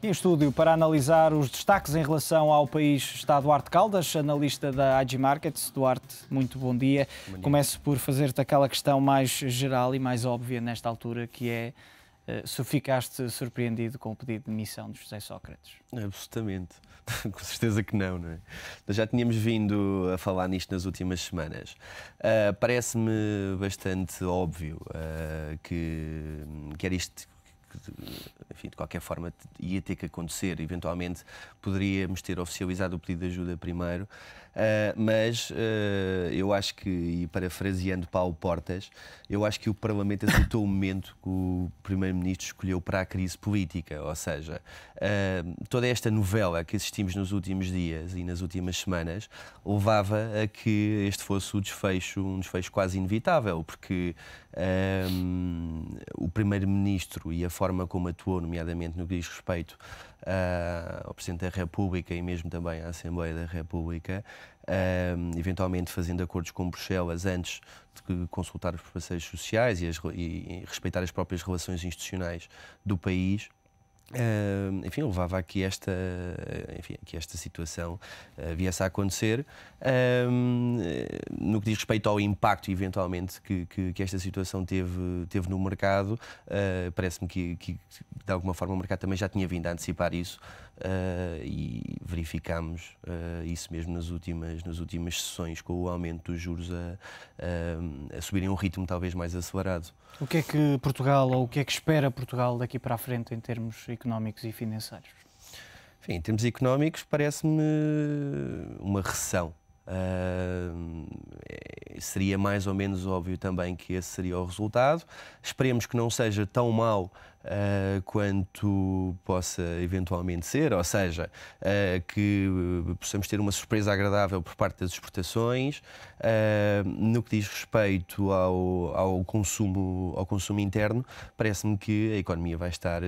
Em estúdio, para analisar os destaques em relação ao país, está Duarte Caldas, analista da IG Markets. Duarte, muito bom dia. Bom dia. Começo por fazer-te aquela questão mais geral e mais óbvia nesta altura, que é eh, se ficaste surpreendido com o pedido de demissão de José Sócrates? Absolutamente, com certeza que não, não é? Nós já tínhamos vindo a falar nisto nas últimas semanas. Uh, Parece-me bastante óbvio uh, que, que era isto enfim, de qualquer forma ia ter que acontecer. Eventualmente poderíamos ter oficializado o pedido de ajuda primeiro, uh, mas uh, eu acho que, e parafraseando Paulo Portas, eu acho que o Parlamento aceitou o momento que o Primeiro-Ministro escolheu para a crise política, ou seja, uh, toda esta novela que assistimos nos últimos dias e nas últimas semanas levava a que este fosse o desfecho, um desfecho quase inevitável, porque um, o Primeiro-Ministro e a forma como atuou no nomeadamente no que diz respeito ah, ao Presidente da República e mesmo também à Assembleia da República, ah, eventualmente fazendo acordos com Bruxelas antes de consultar os parceiros sociais e, as, e respeitar as próprias relações institucionais do país. Uh, enfim, levava a que esta, enfim, que esta situação uh, viesse a acontecer. no que diz respeito ao impacto, eventualmente, que, que, que esta situação teve, teve no mercado, uh, parece-me que, que, de alguma forma, o mercado também já tinha vindo a antecipar isso. Uh, e verificámos uh, ah, isso mesmo nas últimas, nas últimas sessões, com o aumento dos juros a, a, a subirem um ritmo talvez mais acelerado. O que é que Portugal, ou o que é que espera Portugal daqui para a frente em termos económicos e financeiros? Enfim, em termos económicos, parece-me uma recessão. Uh, seria mais ou menos óbvio também que esse seria o resultado. Esperemos que não seja tão mau uh, quanto possa eventualmente ser, ou seja, uh, que eh, possamos ter uma surpresa agradável por parte das exportações. Uh, no que diz respeito ao, ao, consumo, ao consumo interno, parece-me que a economia vai estar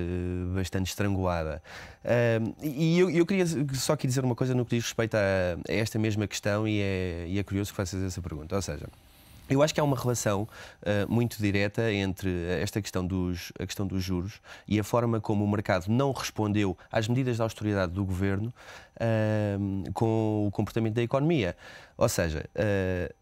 bastante estrangulada. e eu, eu, queria só aqui dizer uma coisa no que diz respeito a, a esta mesma questão, e é, e é curioso que faças essa pergunta. Ou seja, eu acho que há uma relação uh, muito direta entre eh, esta questão dos, a questão dos juros e a forma como o mercado não respondeu às medidas de austeridade do governo uh, com o comportamento da economia. Ou seja, uh,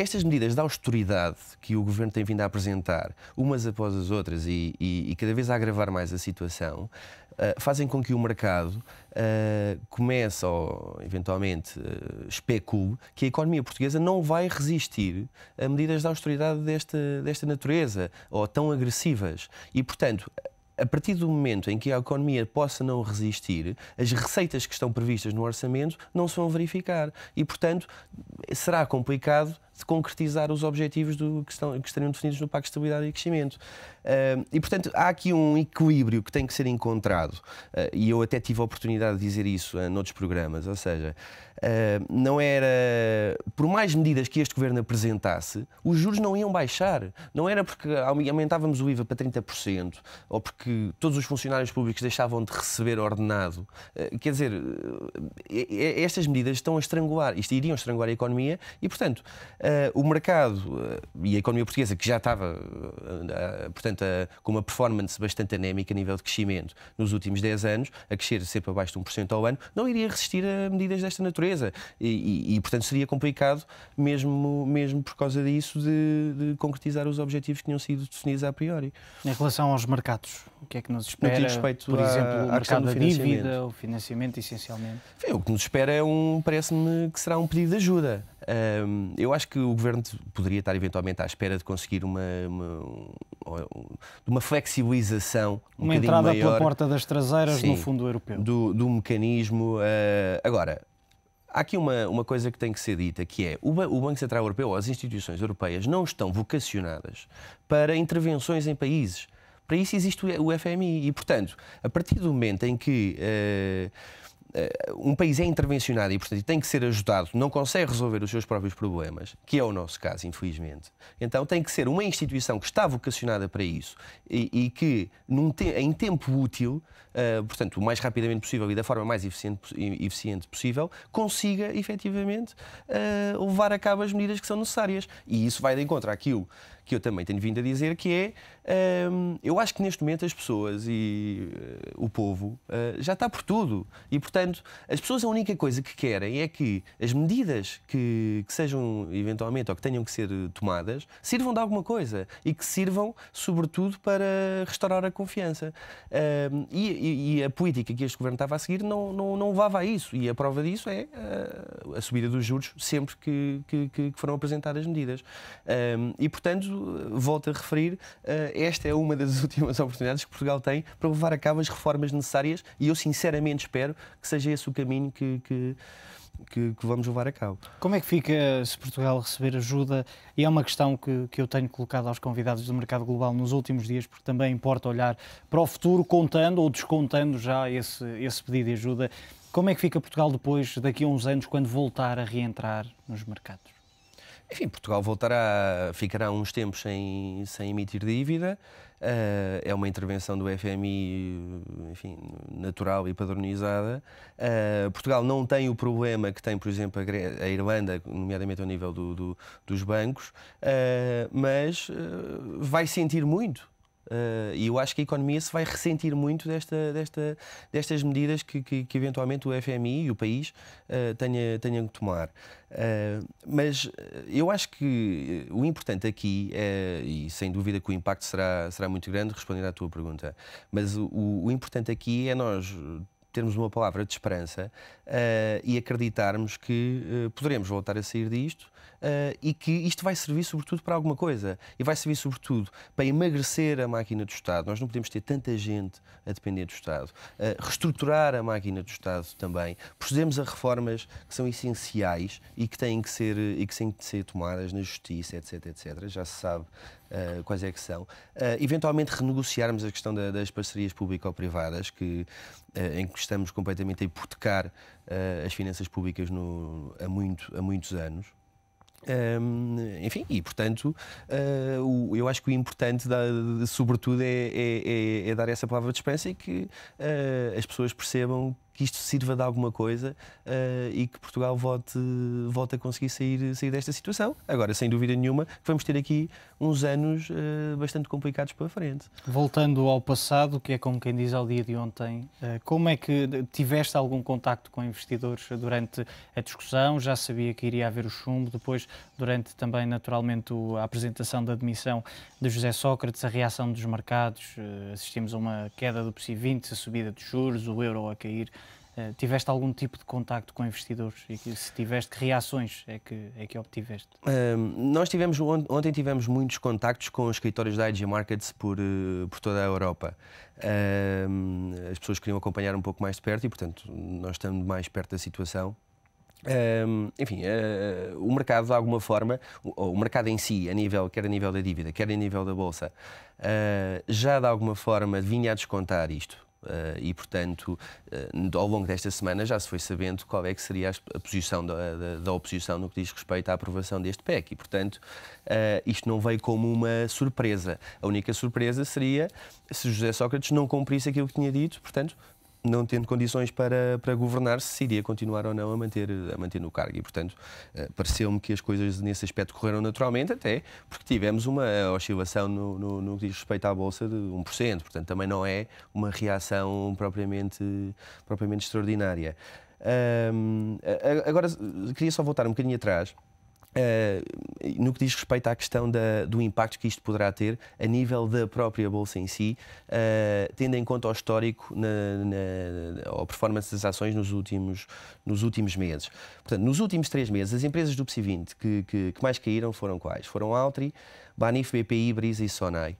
estas medidas de austeridade que o governo tem vindo a apresentar, umas após as outras e, e, e cada vez a agravar mais a situação, uh, fazem com que o mercado uh, comece ou eventualmente uh, especule que a economia portuguesa não vai resistir a medidas de austeridade desta, desta natureza ou tão agressivas. E, portanto, a partir do momento em que a economia possa não resistir, as receitas que estão previstas no orçamento não se vão verificar. E, portanto, será complicado de concretizar os objetivos do, que, estão, que estariam definidos no Pacto de Estabilidade e Crescimento. Uh, e, portanto, há aqui um equilíbrio que tem que ser encontrado, uh, e eu até tive a oportunidade de dizer isso uh, noutros programas, ou seja, uh, não era... Por mais medidas que este Governo apresentasse, os juros não iam baixar. Não era porque aumentávamos o IVA para 30%, ou porque todos os funcionários públicos deixavam de receber ordenado. quer dizer, estas medidas estão a estrangular, isto iriam estrangular a economia, e, portanto... Eh, o mercado eh, e a economia portuguesa, que já estava, eh, portanto, com uma performance bastante anémica a nível de crescimento nos últimos 10 anos, a crescer sempre abaixo de 1% ao ano, não iria resistir a medidas desta natureza. E, e, e portanto, seria complicado, mesmo, mesmo por causa disso, de, de concretizar os objetivos que tinham sido definidos a priori. Em relação aos mercados, o que é que nos espera? No que respeito por exemplo, a, o mercado da dívida, o financiamento, essencialmente. Enfim, o que nos espera é um, parece-me que será um pedido de ajuda. Um, eu acho que o governo poderia estar eventualmente à espera de conseguir uma, uma, uma flexibilização. Um uma entrada maior, pela porta das traseiras sim, no fundo europeu. Do, do mecanismo. Uh, agora, há aqui uma, uma coisa que tem que ser dita, que é o, o Banco Central Europeu, ou as instituições europeias, não estão vocacionadas para intervenções em países. Para isso existe o FMI e, portanto, a partir do momento em que uh, eh, um país é intervencionado e, portanto, tem que ser ajudado, não consegue resolver os seus próprios problemas, que é o nosso caso, infelizmente. Então, tem que ser uma instituição que está vocacionada para isso e, e que, te em tempo útil, uh, portanto, o mais rapidamente possível e da forma mais eficiente, eficiente possível, consiga, efetivamente, uh, levar a cabo as medidas que são necessárias. E isso vai de encontro àquilo que eu também tenho vindo a dizer, que é, eu acho que neste momento as pessoas e uh, o povo já está por tudo. E, portanto, Portanto, as pessoas a única coisa que querem é que as medidas que, que sejam eventualmente ou que tenham que ser eh, tomadas sirvam de alguma coisa e que sirvam, sobretudo, para restaurar a confiança. Um, e, e, a política que este governo estava a seguir não, não, não levava a isso. E a prova disso é a, ah, a subida dos juros sempre que, que, que foram apresentadas medidas. Um, e, portanto, volto a referir, uh, esta é uma das últimas oportunidades que Portugal tem para levar a cabo as reformas necessárias e eu, sinceramente, espero que que seja esse o caminho que, que que, que, vamos levar a cabo. Como é que fica se Portugal receber ajuda? E é uma questão que, que eu tenho colocado aos convidados do mercado global nos últimos dias, porque também importa olhar para o futuro, contando ou descontando já esse, esse pedido de ajuda. Como é que fica Portugal depois, daqui a uns anos, quando voltar a reentrar nos mercados? Enfim, Portugal voltará, ficará uns tempos sem, sem emitir dívida. Uh, é uma intervenção do FMI enfim, natural e padronizada. Uh, Portugal não tem o problema que tem, por exemplo, a, a Irlanda, nomeadamente ao nível do, do, dos bancos, uh, mas vai sentir muito eh, e eu acho que a economia se vai ressentir muito desta, desta, destas medidas que, que, que eventualmente o FMI e o país uh, tenha, tenham que tomar. Uh, mas eu acho que o importante aqui é, e sem dúvida que o impacto será, será muito grande, responder à tua pergunta, mas o, o importante aqui é nós termos uma palavra de esperança uh, e acreditarmos que uh, poderemos voltar a sair disto uh, e que isto vai servir sobretudo para alguma coisa. E vai servir sobretudo para emagrecer a máquina do Estado. Nós não podemos ter tanta gente a depender do Estado. Uh, reestruturar a máquina do Estado também. Procedemos a reformas que são essenciais e que têm que ser, eh, e que têm que ser tomadas na justiça, etc, etc. Já se sabe Uh, quais é que são. Uh, eventualmente renegociarmos a questão da, das parcerias público-privadas, que, uh, em que estamos completamente a hipotecar as finanças públicas no, muito, há muitos anos enfim, e portanto, uh, o, eu acho que o importante, da, de, sobretudo, é, é, é, é, dar essa palavra de esperança e que uh, as pessoas percebam que isto sirva de alguma coisa uh, e que Portugal volte, volte a conseguir sair, sair desta situação. Agora, sem dúvida nenhuma, vamos ter aqui uns anos uh, bastante complicados pela frente. Voltando ao passado, que é como quem diz ao dia de ontem, uh, como é que tiveste algum contacto com investidores durante a discussão? Já sabia que iria haver o chumbo, depois, durante também, naturalmente, a apresentação da demissão de José Sócrates, a reação dos mercados, assistimos a uma queda do PSI 20, a subida dos juros, o euro a cair eh, tiveste algum tipo de contacto com investidores e que, se tiveste que reações é que é que obtiveste? Uh, nós tivemos ontem tivemos muitos contactos com escritórios da IG Markets por uh, por toda a Europa. Ehm, as pessoas queriam acompanhar um pouco mais de perto e portanto nós estamos mais perto da situação. Ehm, enfim, eh, o mercado de alguma forma, ou o mercado em si, a nível, quer a nível da dívida, quer a nível da bolsa, já de alguma forma vinha a descontar isto. Uh, e, portanto, uh, ao longo desta semana já se foi sabendo qual é que seria a posição da, da, da oposição no que diz respeito à aprovação deste PEC. E, portanto, uh, isto não veio como uma surpresa. A única surpresa seria se José Sócrates não cumprisse aquilo que tinha dito, portanto, não tendo condições para, para governar, se iria continuar ou não a manter, a manter no cargo. E, portanto, eh, pareceu-me que as coisas nesse aspecto correram naturalmente, até porque tivemos uma oscilação no, no, no, que diz respeito à Bolsa de 1%. Portanto, também não é uma reação propriamente, propriamente extraordinária. agora, queria só voltar um bocadinho atrás eh, no que diz respeito à questão da, do impacto que isto poderá ter a nível da própria Bolsa em si, eh, tendo em conta o histórico na, na, ou a performance das ações nos últimos, nos últimos meses. Portanto, nos últimos três meses, as empresas do PSI 20 que, que, que mais caíram foram quais? Foram Altri, Banif, BPI, Brisa e Sonai.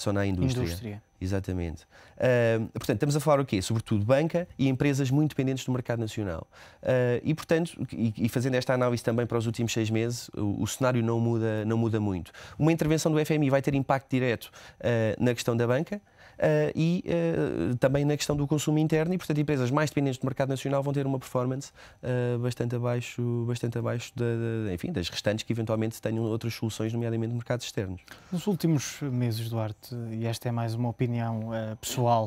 Só na indústria. indústria. Exatamente. Uh, portanto, estamos a falar o quê? Sobretudo banca e empresas muito dependentes do mercado nacional. Uh, e, portanto, e, e, fazendo esta análise também para os últimos seis meses, o, o, cenário não muda, não muda muito. Uma intervenção do FMI vai ter impacto direto uh, na questão da banca, eh, e eh, também na questão do consumo interno e, portanto, empresas mais dependentes do mercado nacional vão ter uma performance eh, bastante abaixo, bastante abaixo da, da, enfim, das restantes que eventualmente tenham outras soluções, nomeadamente mercados externos. Nos últimos meses, Duarte, e esta é mais uma opinião pessoal,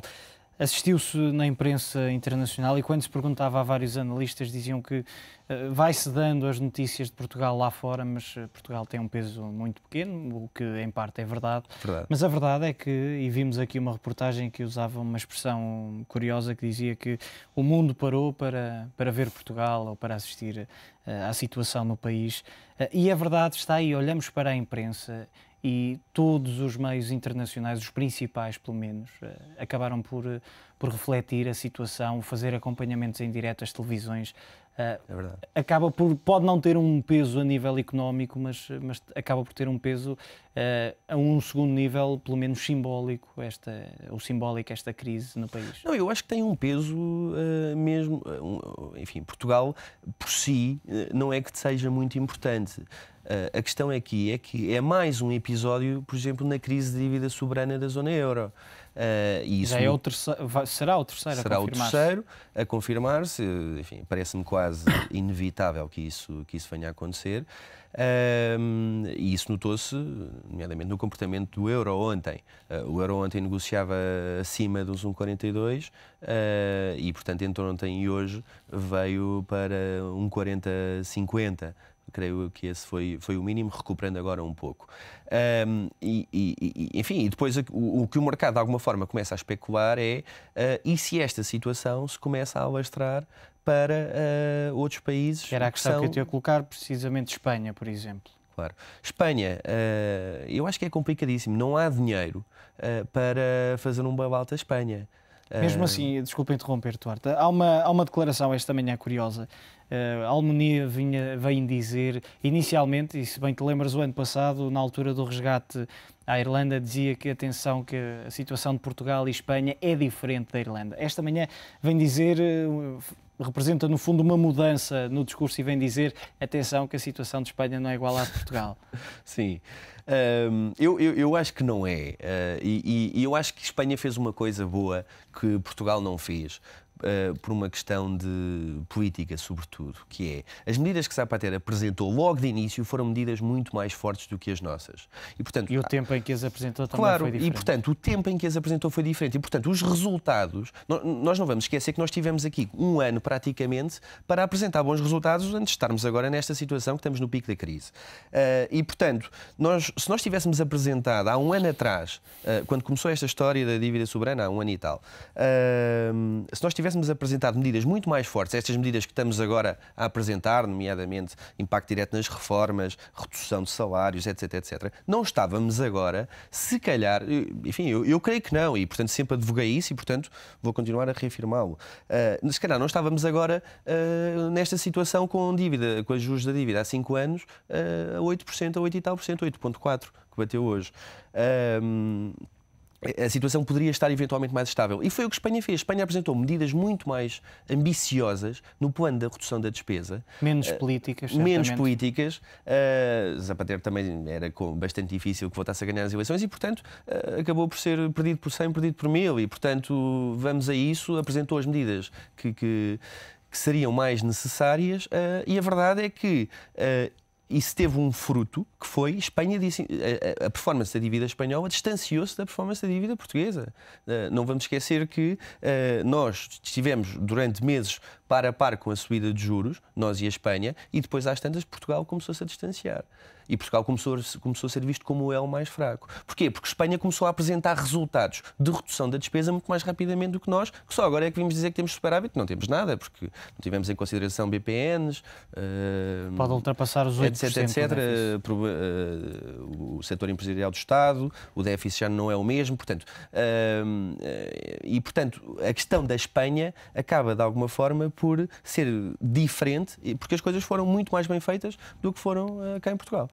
assistiu-se na imprensa internacional e quando se perguntava a vários analistas diziam que eh, vai-se dando as notícias de Portugal lá fora, mas eh, Portugal tem um peso muito pequeno, o que em parte é verdade. verdade. Mas a verdade é que, e vimos aqui uma reportagem que usava uma expressão curiosa que dizia que o mundo parou para, para ver Portugal ou para assistir eh, à situação no país. e a é verdade está aí, olhamos para a imprensa e todos os meios internacionais, os principais pelo menos, eh, acabaram por, eh, por refletir a situação, fazer acompanhamentos em direto, às televisões é acaba por, pode não ter um peso a nível económico, mas, mas acaba por ter um peso uh, a um segundo nível, pelo menos simbólico, esta, ou simbólico esta crise no país. Não, eu acho que tem um peso uh, mesmo, eh, um, enfim, Portugal por si não é que seja muito importante. Uh, a questão aqui é que é mais um episódio, por exemplo, na crise de dívida soberana da zona euro. Uh, e isso Já é o terceiro, será o terceiro será a confirmar-se. Será o terceiro a confirmar-se, enfim, parece-me quase inevitável que isso, que isso venha a acontecer. Ehm, e isso notou-se, nomeadamente, no comportamento do euro ontem. Uh, o euro ontem negociava acima dos 1,42 uh, e, portanto, entre ontem e hoje veio para 1,4050 creio que esse foi, foi o mínimo, recuperando agora um pouco. Um, e, e, enfim, e depois o, o, que o mercado de alguma forma começa a especular é uh, e se esta situação se começa a alastrar para uh, outros países. era a questão que, são... que eu tinha a colocar, precisamente Espanha, por exemplo. Claro. Espanha, uh, eu acho que é complicadíssimo. Não há dinheiro para fazer um bailout à Espanha. Mesmo eh, assim, desculpa interromper, Tuarte, há uma, há uma declaração esta manhã curiosa. Uh, eh, Almonia vinha, vem dizer, inicialmente, e se bem te lembras, o ano passado, na altura do resgate à Irlanda, dizia que, atenção, que a situação de Portugal e Espanha é diferente da Irlanda. Esta manhã vem dizer, eh, representa no fundo uma mudança no discurso e vem dizer, atenção, que a situação de Espanha não é igual à de Portugal. Sim. Um, eu, eu, eu, acho que não é. Uh, e, e eu acho que Espanha fez uma coisa boa que Portugal não fez, uh, por uma questão de política, sobretudo, que é as medidas que Zapatero apresentou logo de início foram medidas muito mais fortes do que as nossas. E, portanto, e o ah, tempo em que as apresentou também claro, foi diferente. E, portanto, o tempo em que as apresentou foi diferente. E, portanto, os resultados... Nós não vamos esquecer que nós tivemos aqui um ano, praticamente, para apresentar bons resultados antes de estarmos agora nesta situação que estamos no pico da crise. Uh, e, portanto, nós, se nós tivéssemos apresentado há um ano atrás, uh, quando começou esta história da dívida soberana, há um ano e tal, se nós tivéssemos apresentado medidas muito mais fortes, estas medidas que estamos agora a apresentar, nomeadamente impacto direto nas reformas, redução de salários, etc, etc, não estávamos agora, se calhar, eh, enfim, eu, eu creio que não, e portanto sempre advoguei isso e portanto vou continuar a reafirmá-lo. Uh, se calhar não estávamos agora uh, nesta situação com dívida, com juros da dívida há 5 anos uh, a 8%, a 8 e tal por cento, 8,4% que bateu hoje a situação poderia estar eventualmente mais estável. E foi o que a Espanha fez. A Espanha apresentou medidas muito mais ambiciosas no plano da redução da despesa. Menos eh, políticas. Uh, menos políticas. Uh, Zapatero também era bastante difícil que voltasse a ganhar as eleições e, portanto, uh, acabou por ser perdido por 100, perdido por 1000. E, portanto, vamos a isso. Apresentou as medidas que, que que seriam mais necessárias, uh, e a verdade é que isso teve um fruto que foi Espanha disse, a, eh, eh, a performance da dívida espanhola distanciou-se da performance da dívida portuguesa. Eh, não vamos esquecer que nós estivemos durante meses par a par com a subida de juros, nós e a Espanha, e depois às tantas Portugal começou-se a distanciar. E Portugal começou, começou a ser visto como o elo mais fraco. Porquê? Porque Espanha começou a apresentar resultados de redução da despesa muito mais rapidamente do que nós, que só agora é que vimos dizer que temos superávit. Não temos nada, porque não tivemos em consideração BPNs. Uh, eh, Pode ultrapassar os 8%. Etc, etc. Uh, o setor empresarial do Estado, o déficit já não é o mesmo. Portanto, uh, e, portanto, a questão da Espanha acaba, de alguma forma, por ser diferente, porque as coisas foram muito mais bem feitas do que foram uh, cá em Portugal.